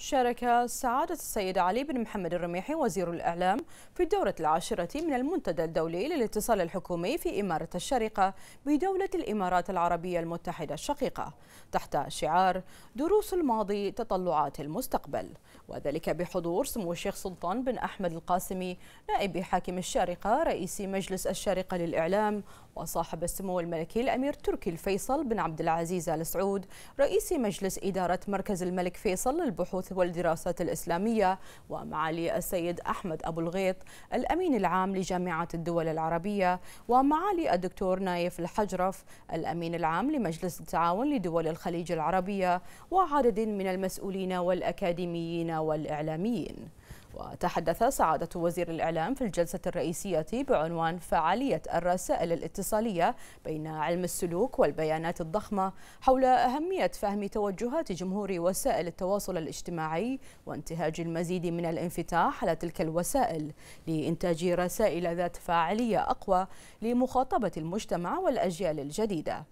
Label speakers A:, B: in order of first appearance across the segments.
A: شارك سعادة السيد علي بن محمد الرميحي وزير الإعلام في الدورة العاشرة من المنتدى الدولي للاتصال الحكومي في إمارة الشارقة بدولة الإمارات العربية المتحدة الشقيقة تحت شعار دروس الماضي تطلعات المستقبل وذلك بحضور سمو الشيخ سلطان بن أحمد القاسمي نائب حاكم الشارقة رئيس مجلس الشارقة للإعلام وصاحب السمو الملكي الأمير تركي الفيصل بن عبد العزيز آل سعود رئيس مجلس إدارة مركز الملك فيصل للبحوث البحوث والدراسات الإسلامية ومعالي السيد أحمد أبو الغيط الأمين العام لجامعة الدول العربية ومعالي الدكتور نايف الحجرف الأمين العام لمجلس التعاون لدول الخليج العربية وعدد من المسؤولين والأكاديميين والإعلاميين وتحدث سعادة وزير الإعلام في الجلسة الرئيسية بعنوان فعالية الرسائل الاتصالية بين علم السلوك والبيانات الضخمة حول أهمية فهم توجهات جمهور وسائل التواصل الاجتماعي وانتهاج المزيد من الانفتاح على تلك الوسائل لإنتاج رسائل ذات فاعلية أقوى لمخاطبة المجتمع والأجيال الجديدة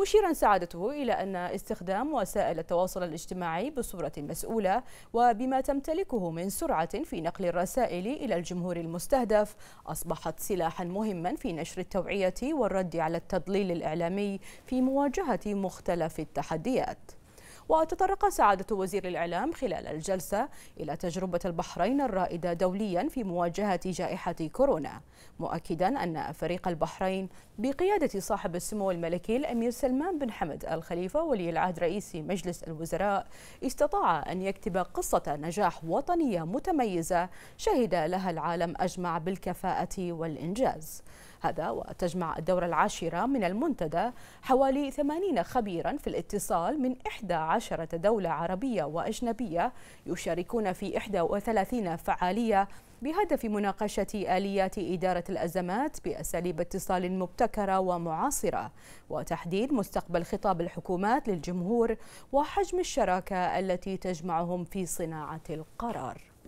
A: مشيرا سعادته إلى أن استخدام وسائل التواصل الاجتماعي بصورة مسؤولة وبما تمتلكه من سرعة في نقل الرسائل إلى الجمهور المستهدف أصبحت سلاحا مهما في نشر التوعية والرد على التضليل الإعلامي في مواجهة مختلف التحديات وتطرق سعادة وزير الإعلام خلال الجلسة إلى تجربة البحرين الرائدة دوليا في مواجهة جائحة كورونا مؤكدا أن فريق البحرين بقيادة صاحب السمو الملكي الأمير سلمان بن حمد الخليفة ولي العهد رئيس مجلس الوزراء استطاع أن يكتب قصة نجاح وطنية متميزة شهد لها العالم أجمع بالكفاءة والإنجاز هذا وتجمع الدورة العاشرة من المنتدى حوالي 80 خبيرا في الاتصال من 11 دولة عربية وأجنبية يشاركون في 31 فعالية بهدف مناقشة آليات إدارة الأزمات بأساليب اتصال مبتكرة ومعاصرة وتحديد مستقبل خطاب الحكومات للجمهور وحجم الشراكة التي تجمعهم في صناعة القرار